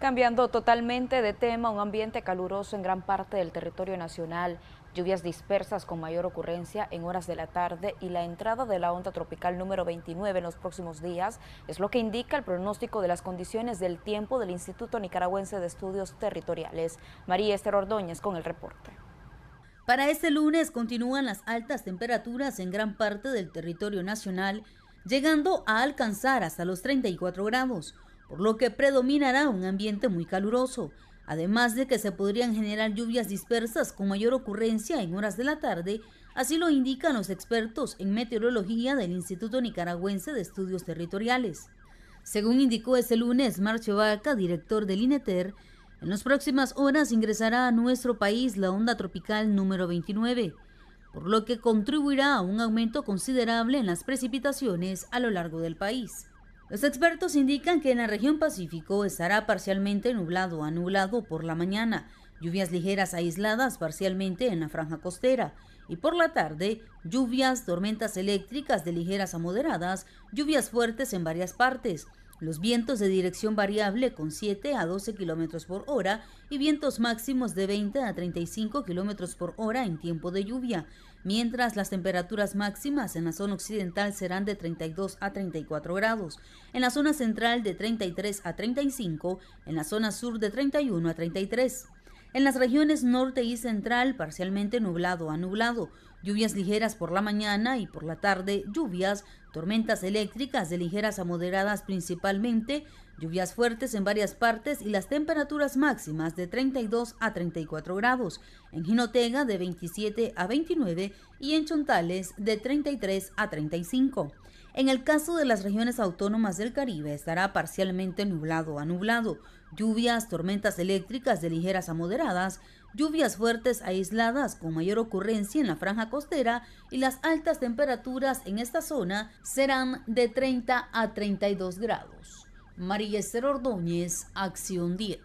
Cambiando totalmente de tema, un ambiente caluroso en gran parte del territorio nacional, lluvias dispersas con mayor ocurrencia en horas de la tarde y la entrada de la onda tropical número 29 en los próximos días es lo que indica el pronóstico de las condiciones del tiempo del Instituto Nicaragüense de Estudios Territoriales. María Esther Ordóñez con el reporte. Para este lunes continúan las altas temperaturas en gran parte del territorio nacional, llegando a alcanzar hasta los 34 grados por lo que predominará un ambiente muy caluroso, además de que se podrían generar lluvias dispersas con mayor ocurrencia en horas de la tarde, así lo indican los expertos en meteorología del Instituto Nicaragüense de Estudios Territoriales. Según indicó este lunes Marcio Vaca, director del INETER, en las próximas horas ingresará a nuestro país la onda tropical número 29, por lo que contribuirá a un aumento considerable en las precipitaciones a lo largo del país. Los expertos indican que en la región Pacífico estará parcialmente nublado a nublado por la mañana, lluvias ligeras aisladas parcialmente en la franja costera y por la tarde lluvias, tormentas eléctricas de ligeras a moderadas, lluvias fuertes en varias partes. Los vientos de dirección variable con 7 a 12 km por hora y vientos máximos de 20 a 35 km por hora en tiempo de lluvia, mientras las temperaturas máximas en la zona occidental serán de 32 a 34 grados, en la zona central de 33 a 35, en la zona sur de 31 a 33. En las regiones norte y central, parcialmente nublado a nublado, lluvias ligeras por la mañana y por la tarde, lluvias, tormentas eléctricas de ligeras a moderadas principalmente, lluvias fuertes en varias partes y las temperaturas máximas de 32 a 34 grados, en Jinotega de 27 a 29 y en Chontales de 33 a 35. En el caso de las regiones autónomas del Caribe estará parcialmente nublado a nublado, lluvias, tormentas eléctricas de ligeras a moderadas, lluvias fuertes aisladas con mayor ocurrencia en la franja costera y las altas temperaturas en esta zona serán de 30 a 32 grados. María Esther Ordóñez, Acción 10.